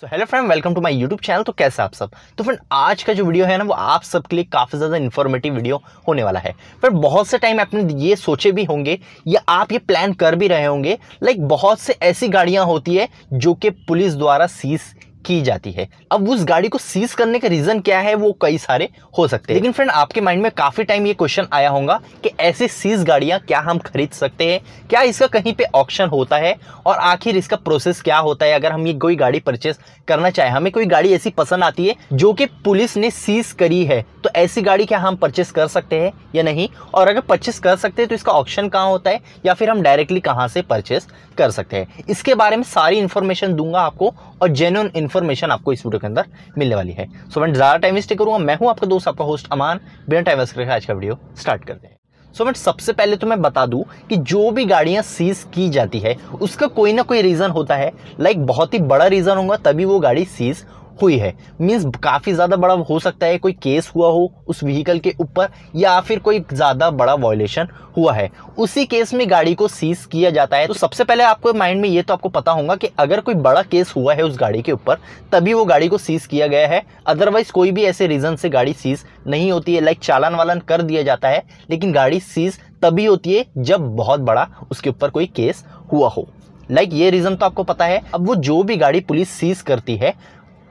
so hello friend welcome to my YouTube channel तो कैसे आप सब तो फ्रेंड आज का जो वीडियो है ना वो आप सबके लिए काफ़ी ज़्यादा इन्फॉर्मेटिव वीडियो होने वाला है पर बहुत से टाइम आपने ये सोचे भी होंगे या आप ये प्लान कर भी रहे होंगे लाइक बहुत से ऐसी गाड़ियां होती है जो कि पुलिस द्वारा सीज की जाती है अब उस गाड़ी को सीज करने का रीज़न क्या है वो कई सारे हो सकते हैं लेकिन फ्रेंड आपके माइंड में काफ़ी टाइम ये क्वेश्चन आया होगा कि ऐसे सीज गाड़ियां क्या हम खरीद सकते हैं क्या इसका कहीं पे ऑक्शन होता है और आखिर इसका प्रोसेस क्या होता है अगर हम ये कोई गाड़ी परचेस करना चाहे हमें कोई गाड़ी ऐसी पसंद आती है जो कि पुलिस ने सीज करी है तो ऐसी गाड़ी क्या हम परचेस कर सकते हैं या नहीं और अगर परचेस कर सकते हैं तो इसका ऑप्शन कहाँ होता है या फिर हम डायरेक्टली कहाँ से परचेस कर सकते हैं इसके बारे में सारी इन्फॉर्मेशन दूंगा आपको और जेन्यून इन्फॉर्मेशन इन्फॉर्मेशन आपको इस वीडियो के अंदर मिलने वाली है सो मैं ज़्यादा टाइम वेस्ट करूँगा मैं हूँ आपका दोस्त आपका होस्ट अमान बिना टाइम वेस्ट करके आज का वीडियो स्टार्ट कर दें सो मैं सबसे पहले तो मैं बता दूं कि जो भी गाड़ियां सीज की जाती है उसका कोई ना कोई रीज़न होता है लाइक बहुत ही बड़ा रीज़न होगा तभी वो गाड़ी सीज हुई है मीन्स काफ़ी ज़्यादा बड़ा हो सकता है कोई केस हुआ हो उस व्हीकल के ऊपर या फिर कोई ज़्यादा बड़ा वॉयलेशन हुआ है उसी केस में गाड़ी को सीज किया जाता है तो सबसे पहले आपको माइंड में ये तो आपको पता होगा कि अगर कोई बड़ा केस हुआ है उस गाड़ी के ऊपर तभी वो गाड़ी को सीज किया गया है अदरवाइज कोई भी ऐसे रीज़न से गाड़ी सीज नहीं होती है लाइक चालान वालन कर दिया जाता है लेकिन गाड़ी सीज तभी होती है जब बहुत बड़ा उसके ऊपर कोई केस हुआ हो लाइक like ये रीज़न तो आपको पता है अब वो जो भी गाड़ी पुलिस सीज करती है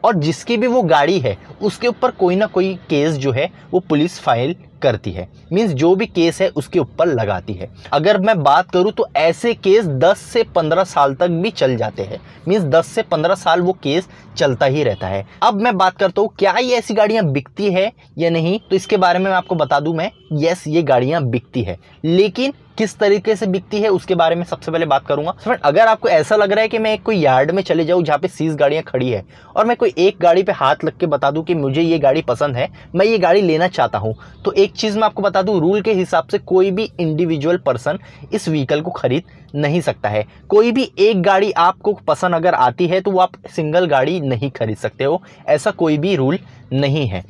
और जिसकी भी वो गाड़ी है उसके ऊपर कोई ना कोई केस जो है वो पुलिस फाइल करती है मीन्स जो भी केस है उसके ऊपर लगाती है अगर मैं बात करूँ तो ऐसे केस 10 से 15 साल तक भी चल जाते हैं मीन्स 10 से 15 साल वो केस चलता ही रहता है अब मैं बात करता हूँ क्या ये ऐसी गाड़ियाँ बिकती है या नहीं तो इसके बारे में मैं आपको बता दूँ मैं यस ये गाड़ियाँ बिकती है लेकिन किस तरीके से बिकती है उसके बारे में सबसे पहले बात करूंगा so, फ्रेंड अगर आपको ऐसा लग रहा है कि मैं एक कोई यार्ड में चले जाऊँ जहाँ पे सीस गाड़ियाँ खड़ी है और मैं कोई एक गाड़ी पे हाथ लग के बता दूँ कि मुझे ये गाड़ी पसंद है मैं ये गाड़ी लेना चाहता हूँ तो एक चीज़ मैं आपको बता दूँ रूल के हिसाब से कोई भी इंडिविजुअल पर्सन इस व्हीकल को खरीद नहीं सकता है कोई भी एक गाड़ी आपको पसंद अगर आती है तो वो आप सिंगल गाड़ी नहीं खरीद सकते हो ऐसा कोई भी रूल नहीं है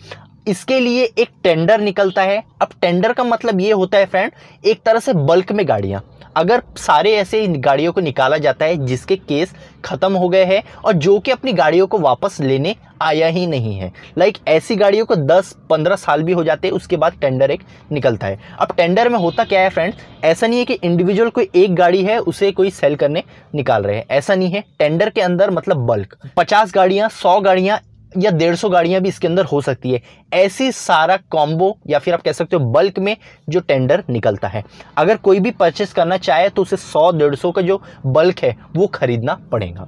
इसके लिए एक टेंडर निकलता है अब टेंडर का मतलब ये होता है फ्रेंड एक तरह से बल्क में गाड़ियाँ अगर सारे ऐसे गाड़ियों को निकाला जाता है जिसके केस ख़त्म हो गए हैं और जो कि अपनी गाड़ियों को वापस लेने आया ही नहीं है लाइक ऐसी गाड़ियों को 10-15 साल भी हो जाते हैं उसके बाद टेंडर एक निकलता है अब टेंडर में होता क्या है फ्रेंड्स ऐसा नहीं है कि इंडिविजुअल कोई एक गाड़ी है उसे कोई सेल करने निकाल रहे हैं ऐसा नहीं है टेंडर के अंदर मतलब बल्क पचास गाड़ियाँ सौ गाड़ियाँ या डेढ़ सौ गाड़ियाँ भी इसके अंदर हो सकती है ऐसी सारा कॉम्बो या फिर आप कह सकते हो बल्क में जो टेंडर निकलता है अगर कोई भी परचेस करना चाहे तो उसे सौ डेढ़ सौ का जो बल्क है वो खरीदना पड़ेगा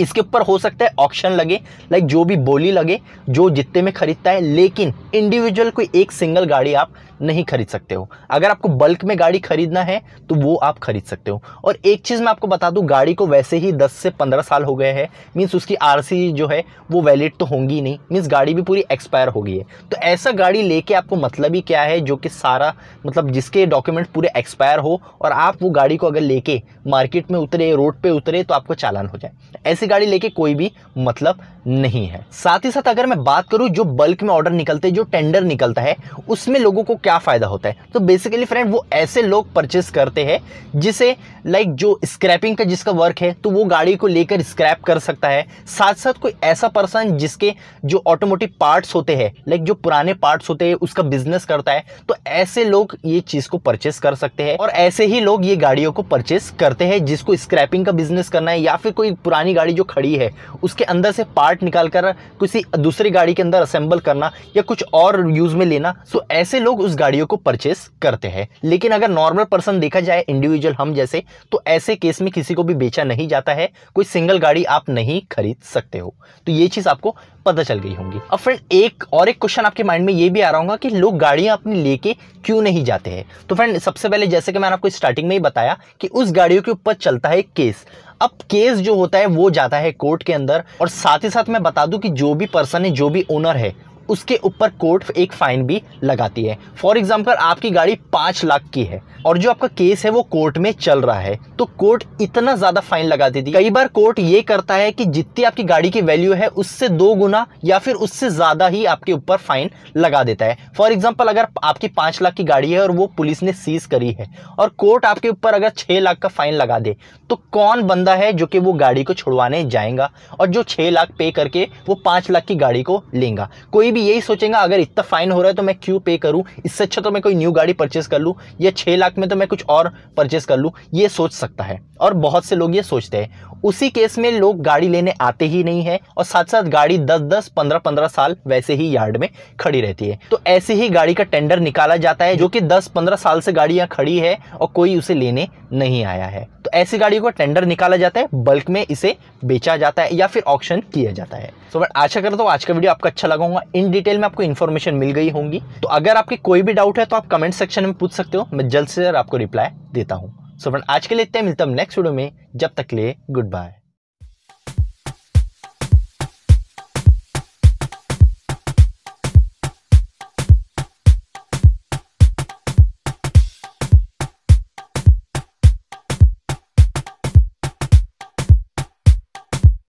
इसके ऊपर हो सकता है ऑक्शन लगे लाइक जो भी बोली लगे जो जितने में खरीदता है लेकिन इंडिविजुअल कोई एक सिंगल गाड़ी आप नहीं खरीद सकते हो अगर आपको बल्क में गाड़ी खरीदना है तो वो आप खरीद सकते हो और एक चीज़ मैं आपको बता दूं गाड़ी को वैसे ही दस से पंद्रह साल हो गए हैं मीन्स उसकी आर जो है वो वैलिड तो होंगी नहीं मीन्स गाड़ी भी पूरी एक्सपायर हो गई है तो ऐसा गाड़ी लेके आपको मतलब ही क्या है जो कि सारा मतलब जिसके डॉक्यूमेंट पूरे एक्सपायर हो और आप वो गाड़ी को अगर लेके मार्केट में उतरे रोड पर उतरे तो आपको चालान हो जाए ऐसी गाड़ी लेके कोई भी मतलब नहीं है साथ ही साथ अगर मैं बात करूं जो बल्क में ऑर्डर निकलते हैं जो टेंडर निकलता है उसमें लोगों को क्या फ़ायदा होता है तो बेसिकली फ्रेंड वो ऐसे लोग परचेस करते हैं जिसे लाइक जो स्क्रैपिंग का जिसका वर्क है तो वो गाड़ी को लेकर स्क्रैप कर सकता है साथ साथ कोई ऐसा पर्सन जिसके जो ऑटोमोटिव पार्ट्स होते हैं लाइक जो पुराने पार्ट्स होते हैं उसका बिजनेस करता है तो ऐसे लोग ये चीज़ को परचेस कर सकते हैं और ऐसे ही लोग ये गाड़ियों को परचेस करते हैं जिसको स्क्रैपिंग का बिजनेस करना है या फिर कोई पुरानी गाड़ी जो खड़ी है उसके अंदर से पार्ट निकाल कर किसी दूसरी गाड़ी के अंदर असेंबल करना या कुछ और यूज़ में लेना सो ऐसे लोग उस गाड़ियों को परचेस करते हैं लेकिन अगर नॉर्मल पर्सन देखा जाए इंडिविजुअल हम जैसे तो ऐसे केस में किसी को भी बेचा नहीं जाता है कोई सिंगल गाड़ी आप नहीं खरीद सकते हो तो ये चीज़ आपको पता चल गई होंगी अब फ्रेंड एक और एक क्वेश्चन आपके माइंड में ये भी आ रहा होगा कि लोग गाड़ियाँ अपनी लेके क्यों नहीं जाते हैं तो फ्रेंड सबसे पहले जैसे कि मैंने आपको स्टार्टिंग में ही बताया कि उस गाड़ियों के ऊपर चलता है केस अब केस जो होता है वो जाता है कोर्ट के अंदर और साथ ही साथ मैं बता दूं कि जो भी पर्सन है जो भी ओनर है उसके ऊपर कोर्ट एक फ़ाइन भी लगाती है फॉर एग्ज़ाम्पल आपकी गाड़ी पांच लाख की है और जो आपका केस है वो कोर्ट में चल रहा है तो कोर्ट इतना ज़्यादा फ़ाइन लगा देती है कई बार कोर्ट ये करता है कि जितनी आपकी गाड़ी की वैल्यू है उससे दो गुना या फिर उससे ज़्यादा ही आपके ऊपर फ़ाइन लगा देता है फॉर एग्ज़ाम्पल अगर आपकी पांच लाख की गाड़ी है और वो पुलिस ने सीज करी है और कोर्ट आपके ऊपर अगर छह लाख का फ़ाइन लगा दे तो कौन बंदा है जो कि वो गाड़ी को छुड़वाने जाएगा और जो छह लाख पे करके वो पांच लाख की गाड़ी को लेगा कोई भी यही सोचेगा अगर इतना फाइन हो रहा है तो मैं क्यों पे करूं इससे अच्छा तो मैं कोई न्यू गाड़ी परचेस कर लूं या छः लाख में तो मैं कुछ और परचेस कर लूं ये सोच सकता है और बहुत से लोग ये सोचते हैं उसी केस में लोग गाड़ी लेने आते ही नहीं है और साथ साथ गाड़ी दस दस पंद्रह पंद्रह साल वैसे ही यार्ड में खड़ी रहती है तो ऐसे ही गाड़ी का टेंडर निकाला जाता है जो कि दस पंद्रह साल से गाड़ी यहाँ खड़ी है और कोई उसे लेने नहीं आया है ऐसी गाड़ियों को टेंडर निकाला जाता है बल्क में इसे बेचा जाता है या फिर ऑप्शन किया जाता है सो बट आशा करता हूँ आज का वीडियो आपको अच्छा लगा होगा इन डिटेल में आपको इन्फॉर्मेशन मिल गई होंगी तो अगर आपके कोई भी डाउट है तो आप कमेंट सेक्शन में पूछ सकते हो मैं जल्द से जल्द आपको रिप्लाई देता हूँ सो बट आज के लिए इतने मिलता हूँ नेक्स्ट वीडियो में जब तक ले गुड बाय